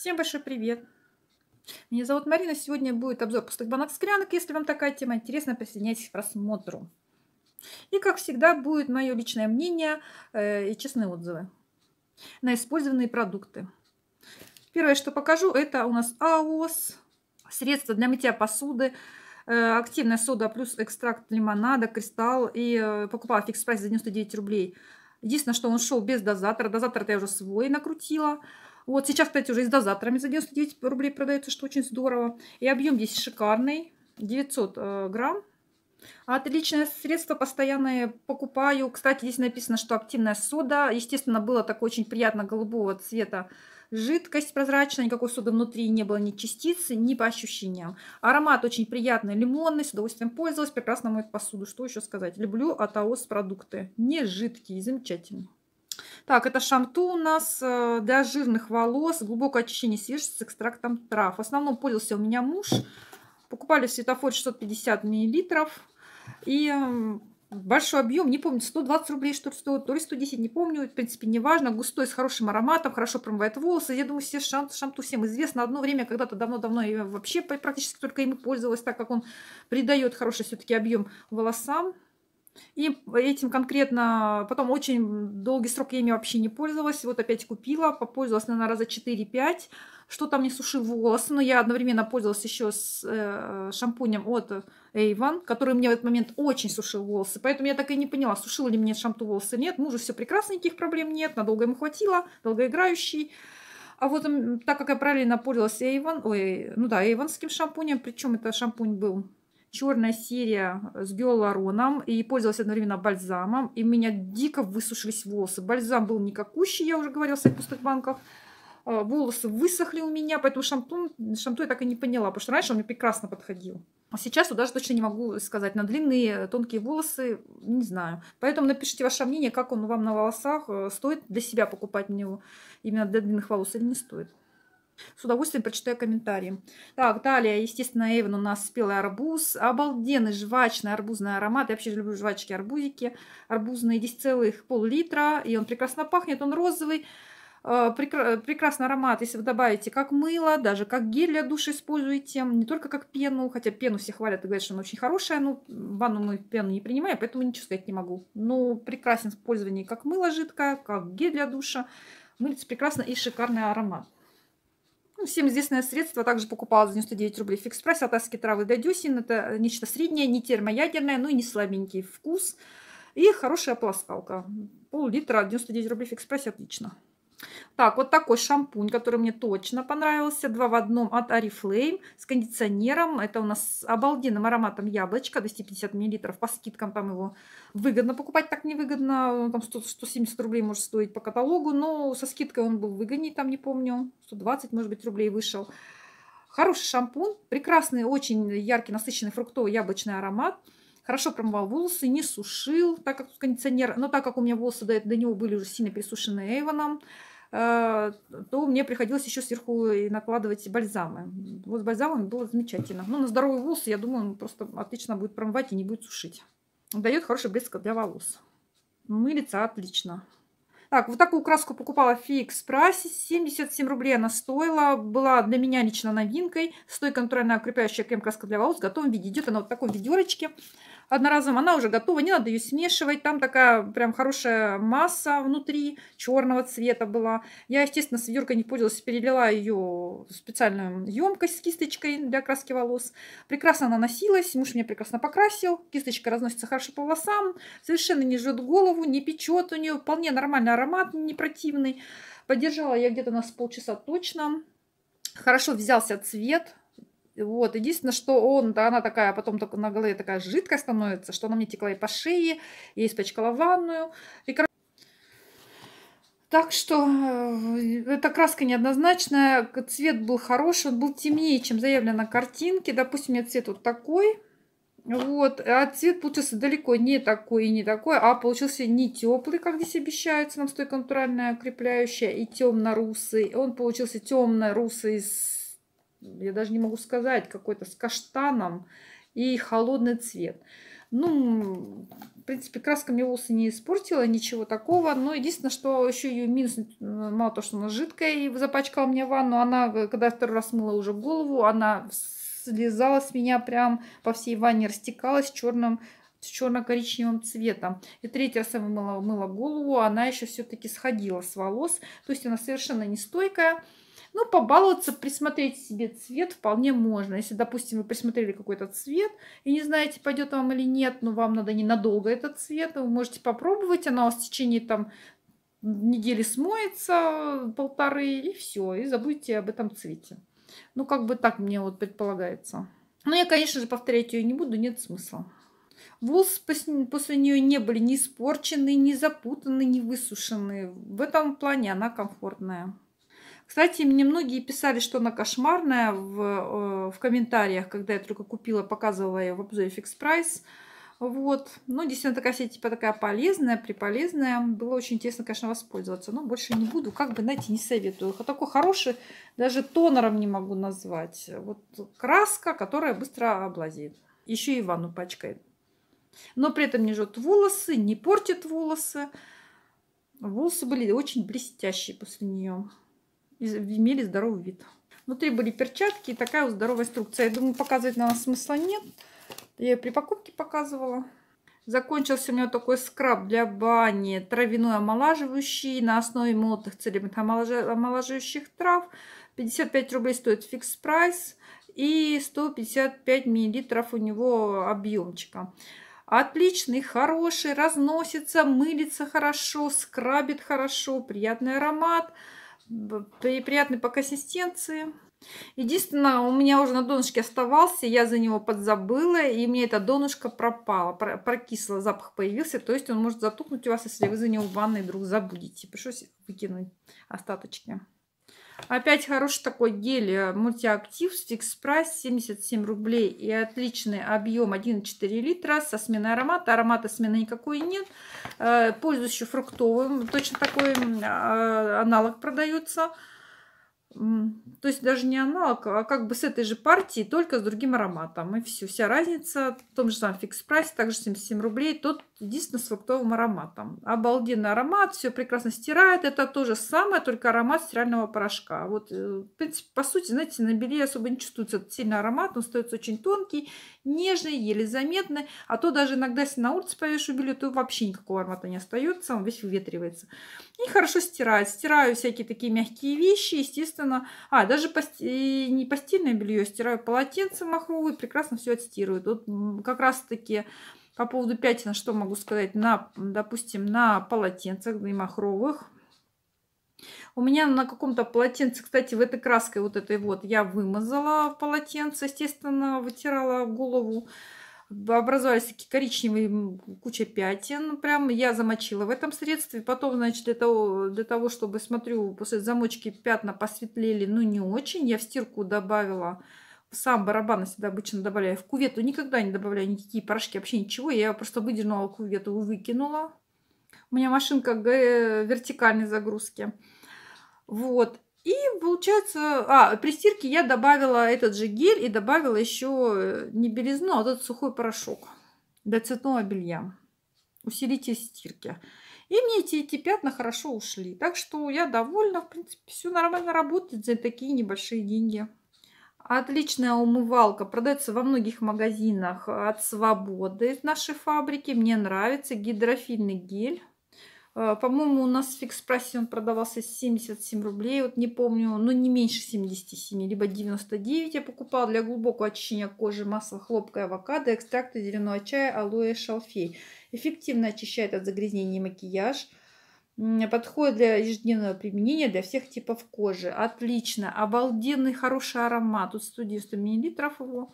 Всем большой привет! Меня зовут Марина. Сегодня будет обзор пустых банок склянок. Если вам такая тема интересна, присоединяйтесь к просмотру. И, как всегда, будет мое личное мнение э, и честные отзывы на использованные продукты. Первое, что покажу, это у нас АОС, средство для мытья посуды, э, активная сода плюс экстракт лимонада, кристалл. И э, покупала фикс прайс за 99 рублей. Единственное, что он шел без дозатора. Дозатор-то я уже свой накрутила. Вот сейчас, кстати, уже и с дозаторами за 99 рублей продается, что очень здорово. И объем здесь шикарный. 900 э, грамм. Отличное средство, постоянное покупаю. Кстати, здесь написано, что активная сода. Естественно, было такое очень приятно голубого цвета. Жидкость прозрачная, никакой соды внутри не было, ни частицы, ни по ощущениям. Аромат очень приятный, лимонный, с удовольствием пользовалась, прекрасно моет посуду. Что еще сказать? Люблю от продукты. Не жидкие, замечательно. Так, это шамту у нас э, для жирных волос, глубокое очищение свежести с экстрактом трав. В основном пользовался у меня муж. Покупали в светофоре 650 миллилитров. И большой объем, не помню, 120 рублей что ли стоит, то ли 110, не помню, в принципе, неважно, густой, с хорошим ароматом, хорошо промывает волосы, я думаю, все шам, шамту всем известно, одно время, когда-то давно-давно я вообще практически только им пользовалась, так как он придает хороший все-таки объем волосам, и этим конкретно потом очень долгий срок я ими вообще не пользовалась. Вот опять купила, попользовалась, наверное, раза 4-5. Что там не сушил волосы, но я одновременно пользовалась еще с э, шампунем от Avon, который мне в этот момент очень сушил волосы. Поэтому я так и не поняла, сушил ли мне шампунь волосы нет. Мужу все прекрасно, никаких проблем нет, надолго ему хватило, долгоиграющий. А вот так как я правильно пользовалась Avon, ой, ну да, Avonским шампунем, причем это шампунь был черная серия с гиалуроном и пользовалась одновременно бальзамом. И у меня дико высушились волосы. Бальзам был никакущий, я уже говорила в своих пустых банках. А, волосы высохли у меня, поэтому шампунь, шампунь я так и не поняла, потому что раньше он мне прекрасно подходил. А сейчас вот даже точно не могу сказать. На длинные э, тонкие волосы не знаю. Поэтому напишите ваше мнение, как он вам на волосах. Э, стоит для себя покупать мне его именно для длинных волос или не стоит. С удовольствием прочитаю комментарии. Так, далее, естественно, Эйвен у нас спелый арбуз. Обалденный жвачный арбузный аромат. Я вообще люблю жвачки, арбузики. Арбузные, здесь целых пол-литра. И он прекрасно пахнет, он розовый. А, прекрасный аромат, если вы добавите как мыло, даже как гель для душа используете, не только как пену, хотя пену все хвалят и говорят, что она очень хорошая, но ванну мы пену не принимаем, поэтому ничего сказать не могу. Но ну, прекрасен в использовании как мыло жидкое, как гель для душа, мылится прекрасно и шикарный аромат. Ну, всем известное средство также покупала за 99 рублей ФиксПресс, прайс от Аски травы до дюсин. Это нечто среднее, не термоядерное, но ну и не слабенький вкус. И хорошая полоскалка. Пол-литра, 99 рублей фикс прайс, отлично. Так, вот такой шампунь, который мне точно понравился. Два в одном от Oriflame с кондиционером. Это у нас с обалденным ароматом яблочко, 250 мл. По скидкам там его выгодно покупать, так невыгодно. Там 100, 170 рублей может стоить по каталогу, но со скидкой он был выгоднее, там не помню. 120, может быть, рублей вышел. Хороший шампунь, прекрасный, очень яркий, насыщенный фруктовый яблочный аромат хорошо промывал волосы, не сушил, так как кондиционер, но так как у меня волосы до, до него были уже сильно пересушены Эйвоном, Э, то мне приходилось еще сверху и накладывать бальзамы. Вот с бальзамами было замечательно. Ну, на здоровые волосы, я думаю, он просто отлично будет промывать и не будет сушить. Дает хороший блеск для волос. Мылится ну отлично. Так, вот такую краску покупала Fix. Фикс Прайсе. 77 рублей она стоила. Была для меня лично новинкой. Стойкая натуральная укрепляющая крем-краска для волос в готовом виде. Идет она вот в таком ведерочке одноразовым, она уже готова, не надо ее смешивать, там такая прям хорошая масса внутри, черного цвета была. Я, естественно, с ведеркой не пользовалась, перелила ее в специальную емкость с кисточкой для краски волос. Прекрасно она носилась, муж меня прекрасно покрасил, кисточка разносится хорошо по волосам, совершенно не жжет голову, не печет у нее, вполне нормальный аромат, не противный. Поддержала я где-то нас полчаса точно. Хорошо взялся цвет, вот. Единственное, что он, да, она такая, а потом только на голове такая жидкая становится, что она мне текла и по шее, Я испачкала ванную. И, так что э, эта краска неоднозначная, цвет был хороший, он был темнее, чем заявлено на картинке. Допустим, у меня цвет вот такой, вот, а цвет получился далеко не такой и не такой, а получился не теплый, как здесь обещается, нам стойка натуральная, крепляющая, и темно-русый. Он получился темно-русый с я даже не могу сказать, какой-то с каштаном и холодный цвет. Ну, в принципе, краска мне волосы не испортила, ничего такого. Но единственное, что еще ее минус, мало то, что она жидкая и запачкала мне ванну, она, э, когда я второй раз мыла уже голову, она слезала с меня прям по всей ванне, растекалась черным с черно-коричневым цветом. И третий раз я вымыла, мыла голову, она еще все-таки сходила с волос. То есть она совершенно нестойкая. Ну, побаловаться, присмотреть себе цвет вполне можно. Если, допустим, вы присмотрели какой-то цвет и не знаете, пойдет вам или нет, но вам надо ненадолго этот цвет, вы можете попробовать, она у вас в течение там недели смоется полторы и все, и забудьте об этом цвете. Ну, как бы так мне вот предполагается. Но я, конечно же, повторять ее не буду, нет смысла. Волосы после нее не были ни испорчены, ни запутаны, ни высушены. В этом плане она комфортная. Кстати, мне многие писали, что она кошмарная в, э, в комментариях, когда я только купила, показывала ее в обзоре Fix Price. Вот. Ну, действительно, такая сеть, типа, такая полезная, приполезная. Было очень интересно, конечно, воспользоваться. Но больше не буду, как бы, знаете, не советую. А такой хороший, даже тонером не могу назвать. Вот краска, которая быстро облазит. Еще и ванну пачкает. Но при этом не жжет волосы, не портит волосы. Волосы были очень блестящие после нее имели здоровый вид. Внутри были перчатки и такая вот здоровая инструкция. Я думаю, показывать на нас смысла нет. Я ее при покупке показывала. Закончился у меня такой скраб для бани, травяной омолаживающий на основе молотых целебных омолаживающих трав. 55 рублей стоит фикс прайс и 155 миллилитров у него объемчика. Отличный, хороший, разносится, мылится хорошо, скрабит хорошо, приятный аромат приятный по консистенции. Единственное, у меня уже на донышке оставался, я за него подзабыла, и мне эта донышко пропала прокисло, запах появился, то есть он может затухнуть у вас, если вы за него в ванной вдруг забудете. Пришлось выкинуть остаточки. Опять хороший такой гель э, мультиактив с фикс прайс 77 рублей и отличный объем 1,4 литра со сменой аромата. Аромата смены никакой нет. Э, пользуюсь еще фруктовым. Точно такой а, аналог продается. То есть даже не аналог, а, а как бы с этой же партии, только с другим ароматом. И все, вся разница в том же самом фикс прайсе, также 77 рублей, тот единственно с фруктовым ароматом. Обалденный аромат, все прекрасно стирает. Это то же самое, только аромат стирального порошка. Вот, э, в принципе, по сути, знаете, на белье особо не чувствуется сильный аромат, он остается очень тонкий нежный, еле заметный, а то даже иногда, если на улице повешу белье, то вообще никакого аромата не остается, он весь выветривается. И хорошо стирает. Стираю всякие такие мягкие вещи, естественно. А, даже пости... Э, не постельное белье, стираю полотенце махровые, прекрасно все отстирывают. Вот как раз-таки по поводу пятен, что могу сказать, на, допустим, на полотенцах, да махровых, у меня на каком-то полотенце, кстати, в этой краской вот этой вот я вымазала полотенце, естественно, вытирала голову. Образовались такие коричневые куча пятен. Прям я замочила в этом средстве. Потом, значит, для того, для того чтобы, смотрю, после замочки пятна посветлели, ну не очень. Я в стирку добавила сам барабан всегда обычно добавляю в кувету. Никогда не добавляю никакие порошки, вообще ничего. Я просто выдернула кувету, выкинула у меня машинка э, вертикальной загрузки. Вот. И получается, а, при стирке я добавила этот же гель и добавила еще э, не белизну, а тот сухой порошок для цветного белья. Усилитель стирки. И мне эти, эти пятна хорошо ушли. Так что я довольна, в принципе, все нормально работает за такие небольшие деньги. Отличная умывалка. Продается во многих магазинах от Свободы из нашей фабрики. Мне нравится гидрофильный гель. Э, по-моему, у нас в фикс прайсе он продавался 77 рублей, вот не помню, но ну, не меньше 77, либо 99 я покупала для глубокого очищения кожи масло хлопка и авокадо, экстракты зеленого чая, алоэ, и шалфей. Эффективно очищает от загрязнений макияж. Подходит для ежедневного применения для всех типов кожи. Отлично, обалденный хороший аромат, тут 190 мл его.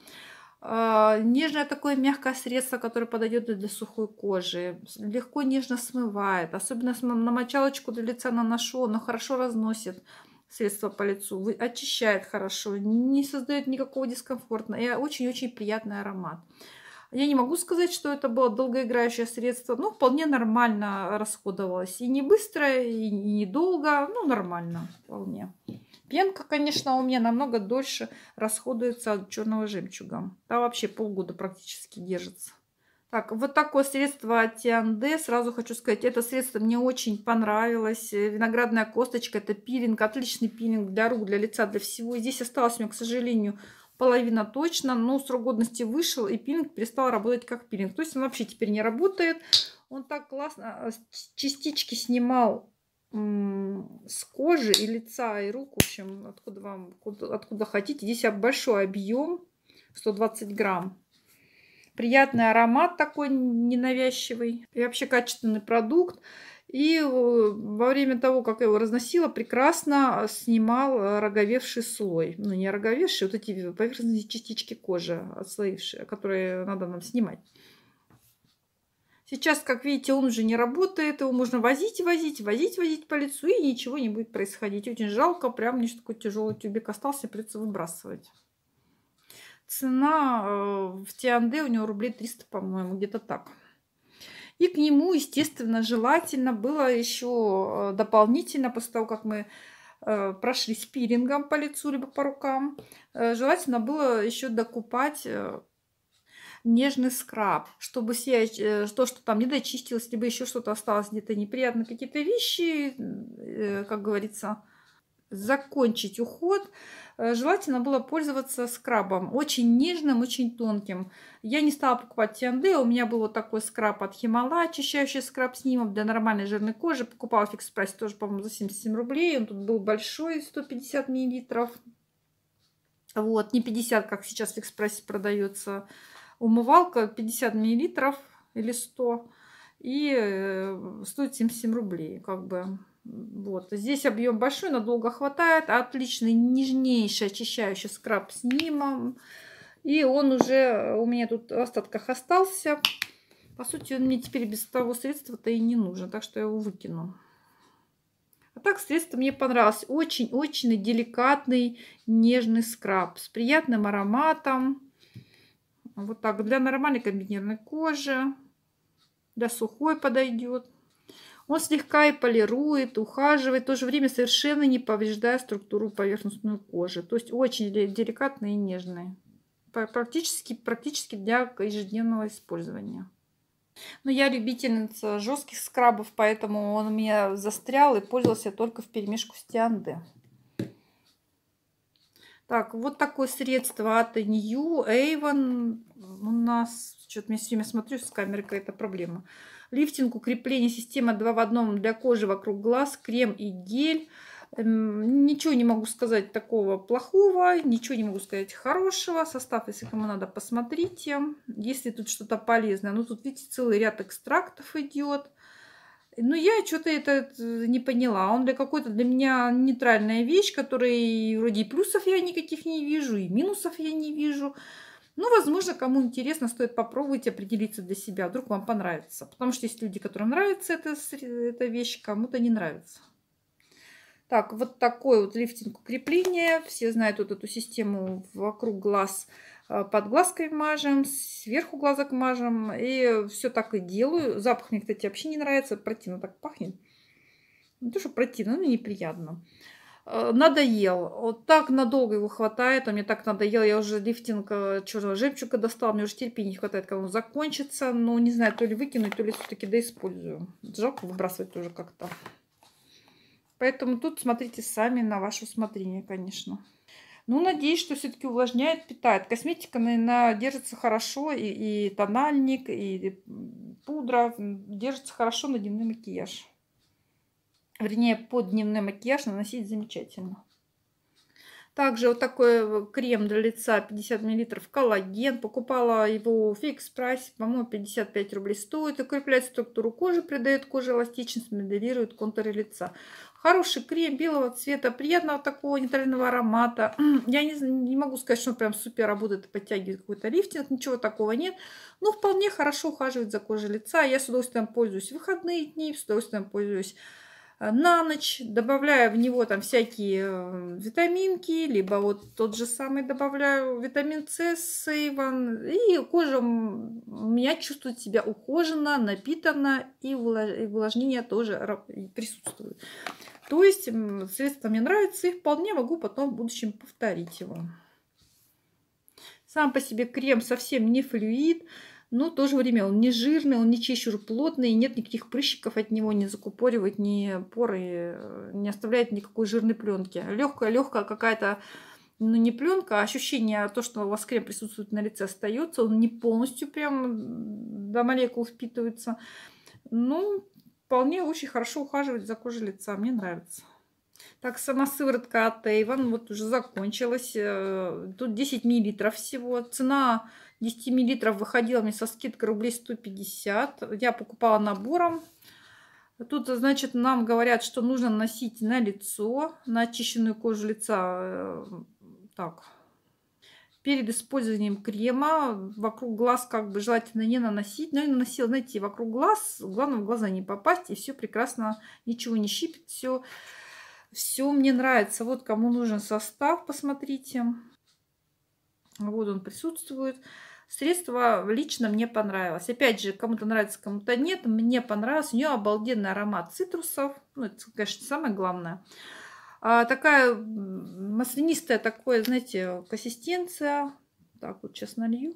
А, нежное такое мягкое средство, которое подойдет для сухой кожи. Легко нежно смывает. Особенно на мочалочку для лица наношу, оно хорошо разносит средство по лицу. Очищает хорошо, не создает никакого дискомфорта. И очень-очень приятный аромат. Я не могу сказать, что это было долгоиграющее средство. но вполне нормально расходовалось. И не быстро, и недолго. Ну, нормально вполне. Пенка, конечно, у меня намного дольше расходуется от черного жемчуга. Та вообще полгода практически держится. Так, вот такое средство от Тианде. Сразу хочу сказать, это средство мне очень понравилось. Виноградная косточка, это пилинг, отличный пилинг для рук, для лица, для всего. Здесь осталось у меня, к сожалению, половина точно, но срок годности вышел, и пилинг перестал работать как пилинг. То есть он вообще теперь не работает. Он так классно а, частички снимал с кожи и лица, и рук, в общем, откуда вам, откуда, хотите. Здесь большой объем, 120 грамм. Приятный аромат такой ненавязчивый. И вообще качественный продукт. И э, во время того, как я его разносила, прекрасно снимал роговевший слой. Ну, не роговевший, вот эти поверхностные частички кожи, отслоившие, которые надо нам снимать. Сейчас, как видите, он уже не работает, его можно возить, возить, возить, возить по лицу, и ничего не будет происходить. Очень жалко, прям мне такой тяжелый тюбик остался, придется выбрасывать. Цена э, в Тианде у него рублей 300, по-моему, где-то так. И к нему, естественно, желательно было еще э, дополнительно, после того, как мы э, прошли спирингом по лицу либо по рукам, желательно было еще докупать нежный скраб, чтобы все, э, то, что там не дочистилось, либо еще что-то осталось где-то неприятно, какие-то вещи, э, как говорится, закончить уход, э, желательно было пользоваться скрабом. Очень нежным, очень тонким. Я не стала покупать Тианде, а у меня был вот такой скраб от Химала, очищающий скраб с ним для нормальной жирной кожи. Покупала фикс прайс тоже, по-моему, за 77 рублей. Он тут был большой, 150 миллилитров. Вот, не 50, как сейчас в прайс продается умывалка 50 миллилитров или 100 и э, стоит 77 рублей, как бы. Вот. Здесь объем большой, надолго хватает. Отличный, нежнейший очищающий скраб с нимом. И он уже э, у меня тут в остатках остался. По сути, он мне теперь без того средства-то и не нужен. Так что я его выкину. А так средство мне понравилось. Очень-очень деликатный нежный скраб с приятным ароматом. Вот так, для нормальной комбинированной кожи, для сухой подойдет. Он слегка и полирует, ухаживает, в то же время совершенно не повреждая структуру поверхностную кожи. То есть очень деликатный и нежный. Практически, практически для ежедневного использования. Но ну, я любительница жестких скрабов, поэтому он у меня застрял и пользовался только в перемешку с тианды. Так, вот такое средство от New Avon. У нас, что-то я все время смотрю, с камерой какая-то проблема. Лифтинг, укрепление системы 2 в одном для кожи вокруг глаз, крем и гель. Эм, ничего не могу сказать такого плохого, ничего не могу сказать хорошего. Состав, если кому надо, посмотрите. Если тут что-то полезное. Ну, тут, видите, целый ряд экстрактов идет. Ну, я что-то это э, не поняла. Он для какой-то для меня нейтральная вещь, которой вроде и плюсов я никаких не вижу, и минусов я не вижу. Ну, возможно, кому интересно, стоит попробовать определиться для себя. Вдруг вам понравится. Потому что есть люди, которым нравится эта, эта вещь, кому-то не нравится. Так, вот такой вот лифтинг укрепления. Все знают вот эту систему вокруг глаз. Э, под глазкой мажем, сверху глазок мажем. И все так и делаю. Запах мне, кстати, вообще не нравится. Противно так пахнет. Не то, что противно, но неприятно. Э, надоел. Вот так надолго его хватает. Он мне так надоел. Я уже лифтинг э, черного жемчуга достал. Мне уже терпения не хватает, когда он закончится. Но не знаю, то ли выкинуть, то ли все-таки доиспользую. Жалко выбрасывать тоже как-то. Поэтому тут смотрите сами на ваше усмотрение, конечно. Ну, надеюсь, что все-таки увлажняет, питает. Косметика, наверное, держится хорошо, и, и тональник, и пудра держится хорошо на дневной макияж. Вернее, под дневной макияж наносить замечательно. Также вот такой э, крем для лица 50 мл коллаген. Покупала его в фикс прайсе, по-моему, 55 рублей стоит. Укрепляет структуру кожи, придает коже эластичность, моделирует контуры лица. Хороший крем белого цвета, приятного такого нейтрального аромата. Я не, не могу сказать, что он прям супер работает подтягивает какой-то лифтинг, ничего такого нет. Но ну, вполне хорошо ухаживает за кожей лица. Я с удовольствием пользуюсь в выходные дни, с удовольствием пользуюсь э, на ночь, добавляю в него там всякие э, витаминки, либо вот тот же самый добавляю витамин С, сейван, и кожа у меня чувствует себя ухоженно, напитанно и увлажнение тоже присутствует. То есть средство мне нравится и вполне могу потом в будущем повторить его. Сам по себе крем совсем не флюид, но в то же время он не жирный, он не чересчур плотный, нет никаких прыщиков от него, не закупоривает ни поры, э, не оставляет никакой жирной пленки. Легкая, легкая какая-то ну, не пленка, а ощущение, то, что у вас крем присутствует на лице, остается. Он не полностью прям до молекул впитывается. Ну, вполне очень хорошо ухаживать за кожей лица. Мне нравится. Так, сама сыворотка от Avon вот уже закончилась. Э, тут 10 миллилитров всего. Цена 10 миллилитров выходила мне со скидкой рублей 150. Я покупала набором. Тут, значит, нам говорят, что нужно носить на лицо, на очищенную кожу лица. Э, так, перед использованием крема вокруг глаз как бы желательно не наносить. Но я наносила, знаете, вокруг глаз. Главное, в глаза не попасть. И все прекрасно, ничего не щипит, Все, все мне нравится. Вот кому нужен состав, посмотрите. Вот он присутствует. Средство лично мне понравилось. Опять же, кому-то нравится, кому-то нет. Мне понравилось. У нее обалденный аромат цитрусов. Ну, это, конечно, самое главное. А, такая маслянистая, такое, знаете, консистенция. Так, вот сейчас налью.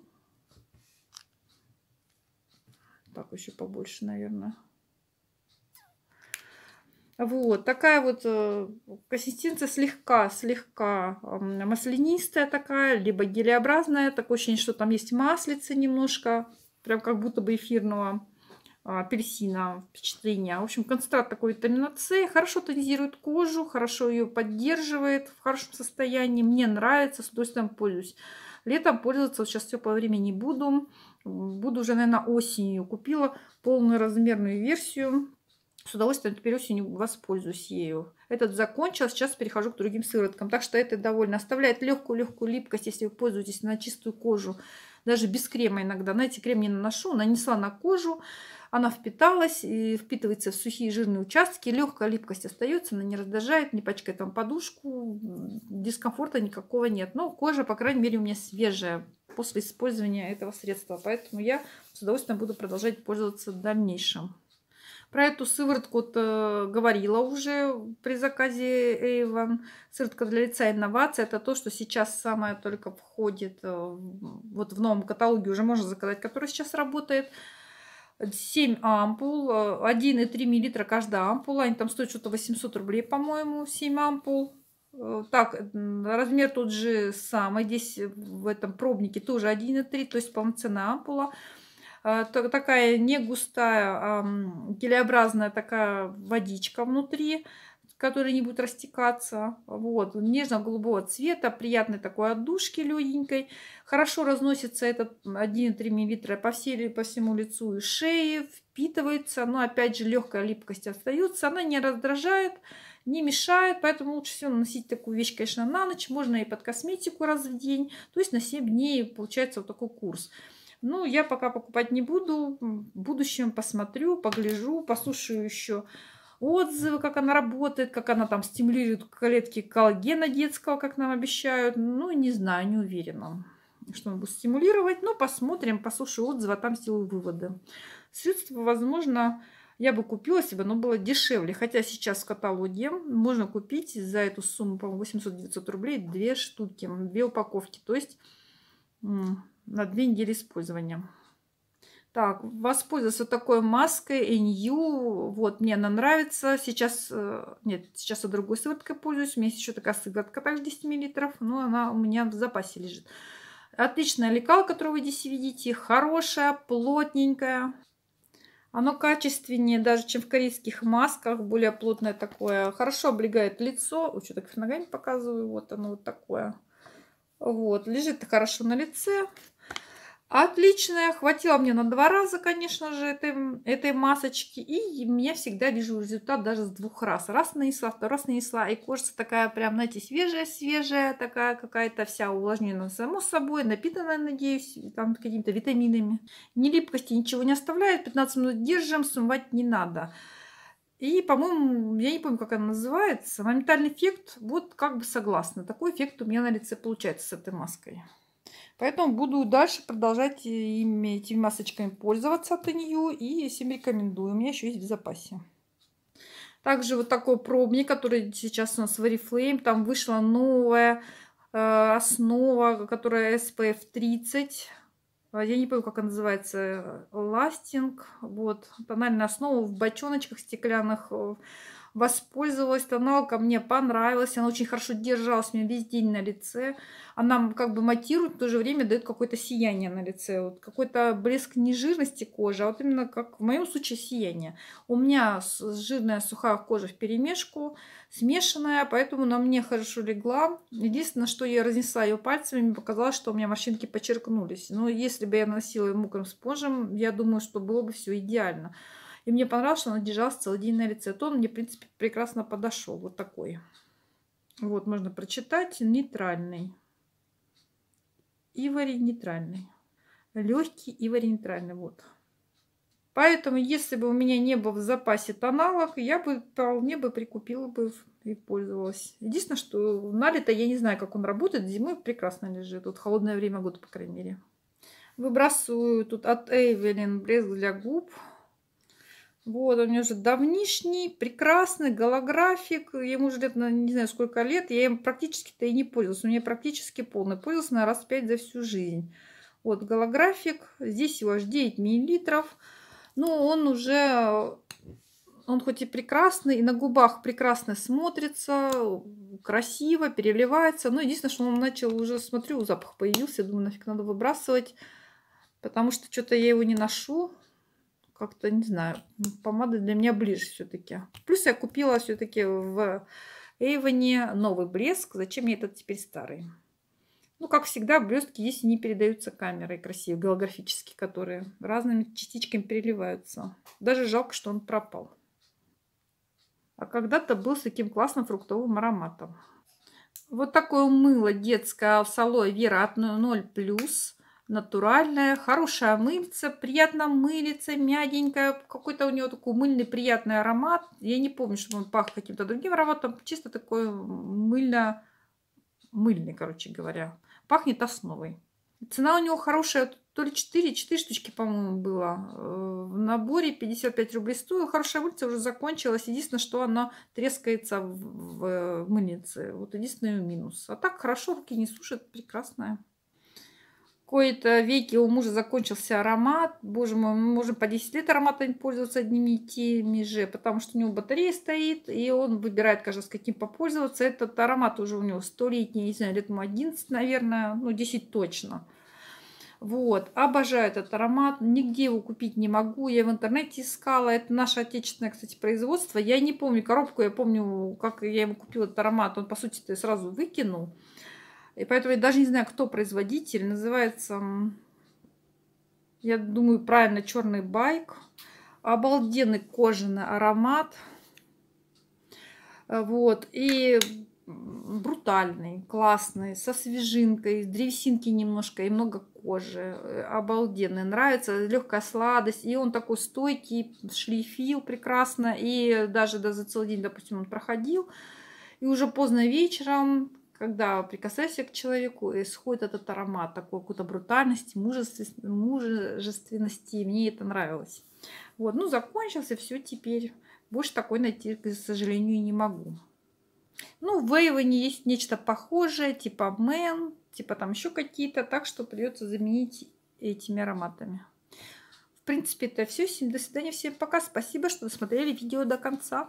Так, еще побольше, наверное. Вот, такая вот э, консистенция слегка, слегка маслянистая такая, либо гелеобразная. Такое ощущение, что там есть маслица немножко, прям как будто бы эфирного. А, апельсина впечатление. В общем, концентрат такой витамина С. Хорошо тонизирует кожу, хорошо ее поддерживает в хорошем состоянии. Мне нравится, с удовольствием пользуюсь. Летом пользоваться вот сейчас теплое время не буду. Буду уже, наверное, осенью. Купила полную размерную версию. С удовольствием теперь осенью воспользуюсь ею. Этот закончился, сейчас перехожу к другим сывороткам. Так что это довольно оставляет легкую-легкую липкость, если вы пользуетесь на чистую кожу. Даже без крема иногда. Знаете, крем не наношу, нанесла на кожу она впиталась и впитывается в сухие жирные участки. Легкая липкость остается, она не раздражает, не пачкает вам подушку. Дискомфорта никакого нет. Но кожа, по крайней мере, у меня свежая после использования этого средства. Поэтому я с удовольствием буду продолжать пользоваться в дальнейшем. Про эту сыворотку э, говорила уже при заказе Avon. Сыворотка для лица инновация. Это то, что сейчас самое только входит э, вот в новом каталоге. Уже можно заказать, который сейчас работает. 7 ампул, 1,3 э, мл каждая ампула. Они там стоят что-то 800 рублей, по-моему, 7 ампул. Э, так, размер тот же самый. Здесь в этом пробнике тоже 1,3, то есть полноценная ампула. Э, такая не густая, гелеобразная такая водичка внутри которые не будут растекаться. Вот, нежно-голубого цвета, приятной такой отдушки легенькой. Хорошо разносится этот 1,3 мл по, всей, по всему лицу и шее, впитывается, но опять же легкая липкость остается, она не раздражает, не мешает, поэтому лучше всего наносить такую вещь, конечно, на ночь, можно и под косметику раз в день, то есть на 7 дней получается вот такой курс. Ну, я пока покупать не буду, в будущем посмотрю, погляжу, послушаю еще отзывы, как она работает, как она там стимулирует клетки коллагена детского, как нам обещают. Ну, не знаю, не уверена, что он будет стимулировать. Но ну, посмотрим, послушаю отзывы, а там сделаю выводы. Средство, возможно, я бы купила себе, но было дешевле. Хотя сейчас в каталоге можно купить за эту сумму, по-моему, 800-900 рублей, две штуки, две упаковки. То есть на две недели использования. Так, воспользоваться такой маской NU. Вот, мне она нравится. Сейчас, э, нет, сейчас я другой сывороткой пользуюсь. У меня есть еще такая сыворотка, также 10 мл. Но она у меня в запасе лежит. Отличная лекала, которую вы здесь видите. Хорошая, плотненькая. Оно качественнее даже, чем в корейских масках. Более плотное такое. Хорошо облегает лицо. Ой, что так ногами показываю? Вот оно вот такое. Вот, лежит хорошо на лице. Отлично, я хватило мне на два раза, конечно же, этой, этой масочки. И я всегда вижу результат даже с двух раз. Раз нанесла, второй раз нанесла. И кожа такая прям, знаете, свежая-свежая, такая какая-то вся увлажненная само собой, напитанная, надеюсь, там какими-то витаминами. Ни липкости, ничего не оставляет. 15 минут держим, сумывать не надо. И, по-моему, я не помню, как она называется. Моментальный эффект, вот как бы согласна. Такой эффект у меня на лице получается с этой маской. Поэтому буду дальше продолжать э, ими, этими масочками пользоваться от нее и всем рекомендую. У меня еще есть в запасе. Также вот такой пробник, который сейчас у нас в Oriflame. Там вышла новая э, основа, которая SPF 30. А, я не помню, как она называется. Ластинг. Э, вот. Тональная основа в бочоночках стеклянных э, воспользовалась тоналка, мне понравилась, она очень хорошо держалась у меня весь день на лице. Она как бы матирует, в то же время дает какое-то сияние на лице, вот какой-то блеск не жирности кожи, а вот именно как в моем случае сияние. У меня жирная сухая кожа в перемешку, смешанная, поэтому на мне хорошо легла. Единственное, что я разнесла ее пальцами, мне показалось, что у меня морщинки подчеркнулись. Но если бы я наносила ее мокрым спонжем, я думаю, что было бы все идеально. И мне понравилось, что она держалась целый день на лице. То он мне, в принципе, прекрасно подошел. Вот такой. Вот, можно прочитать. Нейтральный. Ивари нейтральный. Легкий ивари нейтральный. Вот. Поэтому, если бы у меня не было в запасе тоналок, я бы вполне бы прикупила бы и пользовалась. Единственное, что налито, я не знаю, как он работает. Зимой прекрасно лежит. Вот холодное время года, по крайней мере. Выбрасываю тут от Эйвелин брезг для губ. Вот, у меня же давнишний, прекрасный голографик. Ему уже лет, не знаю, сколько лет. Я им практически-то и не пользовалась. У меня практически полный. пользовался на раз пять за всю жизнь. Вот голографик. Здесь его аж 9 миллилитров. ну он уже... Он хоть и прекрасный, и на губах прекрасно смотрится, красиво, переливается. Но единственное, что он начал уже, смотрю, запах появился. Думаю, нафиг надо выбрасывать, потому что что-то я его не ношу как-то, не знаю, помада для меня ближе все-таки. Плюс я купила все-таки в Эйвоне новый блеск. Зачем мне этот теперь старый? Ну, как всегда, блестки, если не передаются камерой красивые, голографические, которые разными частичками переливаются. Даже жалко, что он пропал. А когда-то был с таким классным фруктовым ароматом. Вот такое мыло детское в салое Вера от 0+ натуральная, хорошая мыльца, приятно мылится, мягенькая, какой-то у него такой мыльный приятный аромат. Я не помню, чтобы он пах каким-то другим ароматом, чисто такой мыльно, мыльный, короче говоря. Пахнет основой. Цена у него хорошая, то ли 4, 4 штучки, по-моему, было. Э, в наборе 55 рублей стоило. Хорошая мыльца уже закончилась. Единственное, что она трескается в, в мыльнице. Вот единственный минус. А так хорошо, руки не сушат, прекрасная кои-то веки у мужа закончился аромат. Боже мой, мы можем по 10 лет ароматами пользоваться одними и теми же, потому что у него батарея стоит, и он выбирает, кажется, каким попользоваться. Этот аромат уже у него столетний, не знаю, лет ему 11, наверное, ну 10 точно. Вот, обожаю этот аромат, нигде его купить не могу, я в интернете искала, это наше отечественное, кстати, производство, я не помню коробку, я помню, как я ему купила этот аромат, он, по сути, сразу выкинул, и поэтому я даже не знаю, кто производитель. Называется, я думаю, правильно, черный байк. Обалденный кожаный аромат. Вот. И брутальный, классный, со свежинкой, древесинки немножко и много кожи. Обалденный. Нравится легкая сладость. И он такой стойкий, шлифил прекрасно. И даже да, за целый день, допустим, он проходил. И уже поздно вечером когда прикасаешься к человеку, исходит этот аромат такой какой-то брутальности, мужественности. Мне это нравилось. Вот, ну, закончился, все теперь. Больше такой найти, к сожалению, не могу. Ну, в Эйвоне есть нечто похожее, типа Мэн, типа там еще какие-то, так что придется заменить этими ароматами. В принципе, это все. До свидания всем пока. Спасибо, что досмотрели видео до конца.